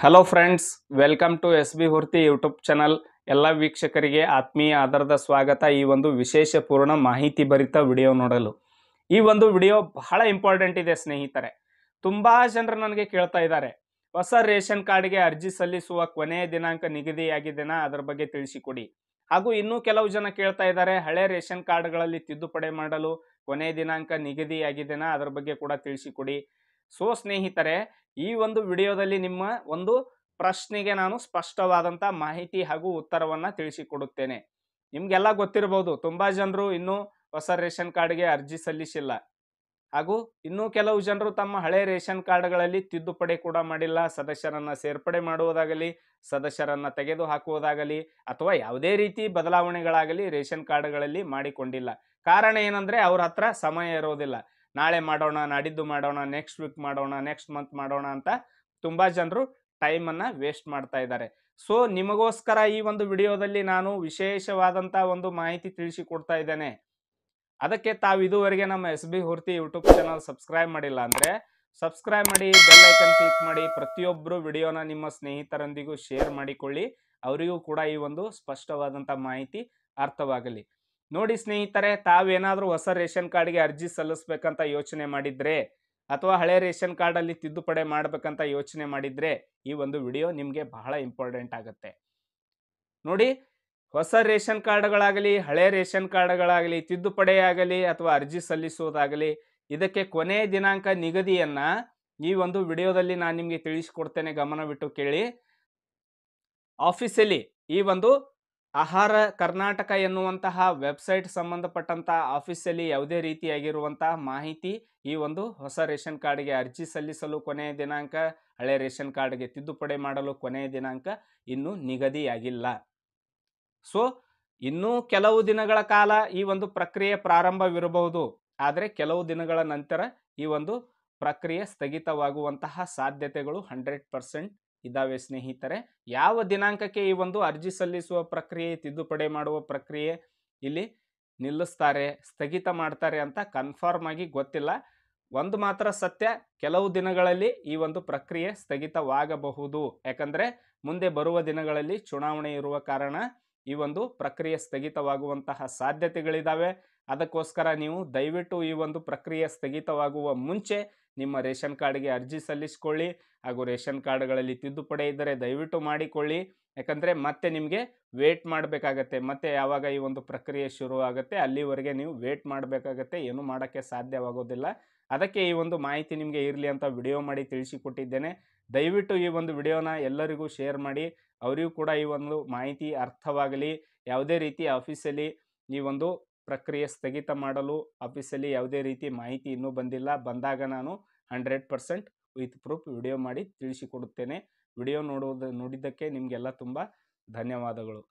hello friends welcome to S B Hurti YouTube channel ಎಲ್ಲ ವೀಕ್ಷಕರಿಗೆ ಆತ್ಮೀಯ ಆಧಾರದ ಸ್ವಾಗತ ಈ ಒಂದು ವಿಶೇಷ ಪೂರ್ಣ ಮಾಹಿತಿ ಭರಿತ ವಿಡಿಯೋ ನೋಡಲು ಈ ಒಂದು ವಿಡಿಯೋ ಬಹಳ ಇಂಪಾರ್ಟೆಂಟ್ ಇದೆ ಸ್ನೇಹಿತರೆ ತುಂಬ ಜನರು ನನಗೆ ಕೇಳ್ತಾ ಇದ್ದಾರೆ ಹೊಸ ರೇಷನ್ ಕಾರ್ಡ್ಗೆ ಅರ್ಜಿ ಸಲ್ಲಿಸುವ ಕೊನೆಯ ದಿನಾಂಕ ನಿಗದಿಯಾಗಿದೆನಾ ಅದರ ಬಗ್ಗೆ ತಿಳಿಸಿಕೊಡಿ ಹಾಗೂ ಇನ್ನೂ ಕೆಲವು ಜನ ಕೇಳ್ತಾ ಇದ್ದಾರೆ ಹಳೆ ರೇಷನ್ ಕಾರ್ಡ್ಗಳಲ್ಲಿ ತಿದ್ದುಪಡಿ ಮಾಡಲು ಕೊನೆಯ ದಿನಾಂಕ ನಿಗದಿಯಾಗಿದೆನಾ ಅದರ ಬಗ್ಗೆ ಕೂಡ ತಿಳಿಸಿಕೊಡಿ ಸೊ ಸ್ನೇಹಿತರೆ ಈ ಒಂದು ವಿಡಿಯೋದಲ್ಲಿ ನಿಮ್ಮ ಒಂದು ಪ್ರಶ್ನೆಗೆ ನಾನು ಸ್ಪಷ್ಟವಾದಂಥ ಮಾಹಿತಿ ಹಾಗೂ ಉತ್ತರವನ್ನು ತಿಳಿಸಿಕೊಡುತ್ತೇನೆ ನಿಮಗೆಲ್ಲ ಗೊತ್ತಿರಬಹುದು ತುಂಬ ಜನರು ಇನ್ನೂ ಹೊಸ ರೇಷನ್ ಕಾರ್ಡ್ಗೆ ಅರ್ಜಿ ಸಲ್ಲಿಸಿಲ್ಲ ಹಾಗೂ ಇನ್ನೂ ಕೆಲವು ಜನರು ತಮ್ಮ ಹಳೆ ರೇಷನ್ ಕಾರ್ಡ್ಗಳಲ್ಲಿ ತಿದ್ದುಪಡಿ ಕೂಡ ಮಾಡಿಲ್ಲ ಸದಸ್ಯರನ್ನು ಸೇರ್ಪಡೆ ಮಾಡುವುದಾಗಲಿ ಸದಸ್ಯರನ್ನು ತೆಗೆದು ಹಾಕುವುದಾಗಲಿ ಅಥವಾ ಯಾವುದೇ ರೀತಿ ಬದಲಾವಣೆಗಳಾಗಲಿ ರೇಷನ್ ಕಾರ್ಡ್ಗಳಲ್ಲಿ ಮಾಡಿಕೊಂಡಿಲ್ಲ ಕಾರಣ ಏನಂದರೆ ಅವ್ರ ಹತ್ರ ಸಮಯ ಇರೋದಿಲ್ಲ ನಾಳೆ ಮಾಡೋಣ ನಾಡಿದ್ದು ಮಾಡೋಣ ನೆಕ್ಸ್ಟ್ ವೀಕ್ ಮಾಡೋಣ ನೆಕ್ಸ್ಟ್ ಮಂತ್ ಮಾಡೋಣ ಅಂತ ತುಂಬ ಜನರು ಟೈಮನ್ನು ವೇಸ್ಟ್ ಮಾಡ್ತಾ ಇದ್ದಾರೆ ಸೊ ನಿಮಗೋಸ್ಕರ ಈ ಒಂದು ವಿಡಿಯೋದಲ್ಲಿ ನಾನು ವಿಶೇಷವಾದಂಥ ಒಂದು ಮಾಹಿತಿ ತಿಳಿಸಿಕೊಡ್ತಾ ಇದ್ದೇನೆ ಅದಕ್ಕೆ ತಾವು ಇದುವರೆಗೆ ನಮ್ಮ S B Hurti YouTube channel subscribe ಮಾಡಿಲ್ಲ ಅಂದರೆ ಸಬ್ಸ್ಕ್ರೈಬ್ ಮಾಡಿ ಬೆಲ್ ಐಕನ್ ಕ್ಲಿಕ್ ಮಾಡಿ ಪ್ರತಿಯೊಬ್ಬರು ವಿಡಿಯೋನ ನಿಮ್ಮ ಸ್ನೇಹಿತರೊಂದಿಗೂ ಶೇರ್ ಮಾಡಿಕೊಳ್ಳಿ ಅವರಿಗೂ ಕೂಡ ಈ ಒಂದು ಸ್ಪಷ್ಟವಾದಂಥ ಮಾಹಿತಿ ಅರ್ಥವಾಗಲಿ ನೋಡಿ ಸ್ನೇಹಿತರೆ ತಾವೇನಾದರೂ ಹೊಸ ರೇಷನ್ ಕಾರ್ಡ್ಗೆ ಅರ್ಜಿ ಸಲ್ಲಿಸ್ಬೇಕಂತ ಯೋಚನೆ ಮಾಡಿದರೆ ಅಥವಾ ಹಳೆ ರೇಷನ್ ಕಾರ್ಡಲ್ಲಿ ತಿದ್ದುಪಡಿ ಮಾಡಬೇಕಂತ ಯೋಚನೆ ಮಾಡಿದರೆ ಈ ಒಂದು ವಿಡಿಯೋ ನಿಮಗೆ ಬಹಳ ಇಂಪಾರ್ಟೆಂಟ್ ಆಗುತ್ತೆ ನೋಡಿ ಹೊಸ ರೇಷನ್ ಕಾರ್ಡ್ಗಳಾಗಲಿ ಹಳೆ ರೇಷನ್ ಕಾರ್ಡ್ಗಳಾಗಲಿ ತಿದ್ದುಪಡಿ ಆಗಲಿ ಅಥವಾ ಅರ್ಜಿ ಸಲ್ಲಿಸುವುದಾಗಲಿ ಇದಕ್ಕೆ ಕೊನೆಯ ದಿನಾಂಕ ನಿಗದಿಯನ್ನು ಈ ಒಂದು ವಿಡಿಯೋದಲ್ಲಿ ನಾನು ನಿಮಗೆ ತಿಳಿಸಿಕೊಡ್ತೇನೆ ಗಮನವಿಟ್ಟು ಕೇಳಿ ಆಫೀಸಲ್ಲಿ ಈ ಒಂದು ಆಹಾರ ಕರ್ನಾಟಕ ಎನ್ನುವಂತಹ ವೆಬ್ಸೈಟ್ ಸಂಬಂಧಪಟ್ಟಂತಹ ಆಫೀಸಲ್ಲಿ ಯಾವುದೇ ರೀತಿಯಾಗಿರುವಂತಹ ಮಾಹಿತಿ ಈ ಒಂದು ಹೊಸ ರೇಷನ್ ಕಾರ್ಡ್ಗೆ ಅರ್ಜಿ ಸಲ್ಲಿಸಲು ಕೊನೆಯ ದಿನಾಂಕ ಹಳೆ ರೇಷನ್ ಕಾರ್ಡ್ಗೆ ತಿದ್ದುಪಡಿ ಮಾಡಲು ಕೊನೆಯ ದಿನಾಂಕ ಇನ್ನೂ ನಿಗದಿಯಾಗಿಲ್ಲ ಸೊ ಇನ್ನೂ ಕೆಲವು ದಿನಗಳ ಕಾಲ ಈ ಒಂದು ಪ್ರಕ್ರಿಯೆ ಪ್ರಾರಂಭವಿರಬಹುದು ಆದರೆ ಕೆಲವು ದಿನಗಳ ನಂತರ ಈ ಒಂದು ಪ್ರಕ್ರಿಯೆ ಸ್ಥಗಿತವಾಗುವಂತಹ ಸಾಧ್ಯತೆಗಳು ಹಂಡ್ರೆಡ್ ಪರ್ಸೆಂಟ್ ಇದ್ದಾವೆ ಸ್ನೇಹಿತರೆ ಯಾವ ದಿನಾಂಕಕ್ಕೆ ಈ ಒಂದು ಅರ್ಜಿ ಸಲ್ಲಿಸುವ ಪ್ರಕ್ರಿಯೆ ತಿದ್ದುಪಡಿ ಮಾಡುವ ಪ್ರಕ್ರಿಯೆ ಇಲ್ಲಿ ನಿಲ್ಲಿಸ್ತಾರೆ ಸ್ಥಗಿತ ಮಾಡ್ತಾರೆ ಅಂತ ಕನ್ಫರ್ಮ್ ಆಗಿ ಗೊತ್ತಿಲ್ಲ ಒಂದು ಮಾತ್ರ ಸತ್ಯ ಕೆಲವು ದಿನಗಳಲ್ಲಿ ಈ ಒಂದು ಪ್ರಕ್ರಿಯೆ ಸ್ಥಗಿತವಾಗಬಹುದು ಯಾಕಂದರೆ ಮುಂದೆ ಬರುವ ದಿನಗಳಲ್ಲಿ ಚುನಾವಣೆ ಇರುವ ಕಾರಣ ಈ ಒಂದು ಪ್ರಕ್ರಿಯೆ ಸ್ಥಗಿತವಾಗುವಂತಹ ಸಾಧ್ಯತೆಗಳಿದ್ದಾವೆ ಅದಕ್ಕೋಸ್ಕರ ನೀವು ದಯವಿಟ್ಟು ಈ ಒಂದು ಪ್ರಕ್ರಿಯೆ ಸ್ಥಗಿತವಾಗುವ ಮುಂಚೆ ನಿಮ್ಮ ರೇಷನ್ ಕಾರ್ಡ್ಗೆ ಅರ್ಜಿ ಸಲ್ಲಿಸಿಕೊಳ್ಳಿ ಹಾಗೂ ರೇಷನ್ ಕಾರ್ಡ್ಗಳಲ್ಲಿ ತಿದ್ದುಪಡಿ ಇದ್ದರೆ ದಯವಿಟ್ಟು ಮಾಡಿಕೊಳ್ಳಿ ಯಾಕಂದರೆ ಮತ್ತೆ ನಿಮಗೆ ವೇಟ್ ಮಾಡಬೇಕಾಗತ್ತೆ ಮತ್ತೆ ಯಾವಾಗ ಈ ಒಂದು ಪ್ರಕ್ರಿಯೆ ಶುರು ಆಗುತ್ತೆ ಅಲ್ಲಿವರೆಗೆ ನೀವು ವೇಟ್ ಮಾಡಬೇಕಾಗತ್ತೆ ಏನೂ ಮಾಡೋಕ್ಕೆ ಸಾಧ್ಯವಾಗೋದಿಲ್ಲ ಅದಕ್ಕೆ ಈ ಒಂದು ಮಾಹಿತಿ ನಿಮಗೆ ಇರಲಿ ಅಂತ ವಿಡಿಯೋ ಮಾಡಿ ತಿಳಿಸಿಕೊಟ್ಟಿದ್ದೇನೆ ದಯವಿಟ್ಟು ಈ ಒಂದು ವಿಡಿಯೋನ ಎಲ್ಲರಿಗೂ ಶೇರ್ ಮಾಡಿ ಅವರಿಗೂ ಕೂಡ ಈ ಒಂದು ಮಾಹಿತಿ ಅರ್ಥವಾಗಲಿ ಯಾವುದೇ ರೀತಿ ಆಫೀಸಲ್ಲಿ ಈ ಒಂದು ಪ್ರಕ್ರಿಯೆ ಸ್ಥಗಿತ ಮಾಡಲು ಆಫೀಸಲ್ಲಿ ಯಾವುದೇ ರೀತಿ ಮಾಹಿತಿ ಇನ್ನೂ ಬಂದಿಲ್ಲ ಬಂದಾಗ ನಾನು hundred percent with proof video ಮಾಡಿ ತಿಳಿಸಿಕೊಡುತ್ತೇನೆ ವಿಡಿಯೋ ನೋಡುವುದು ನೋಡಿದ್ದಕ್ಕೆ ನಿಮಗೆಲ್ಲ ತುಂಬ ಧನ್ಯವಾದಗಳು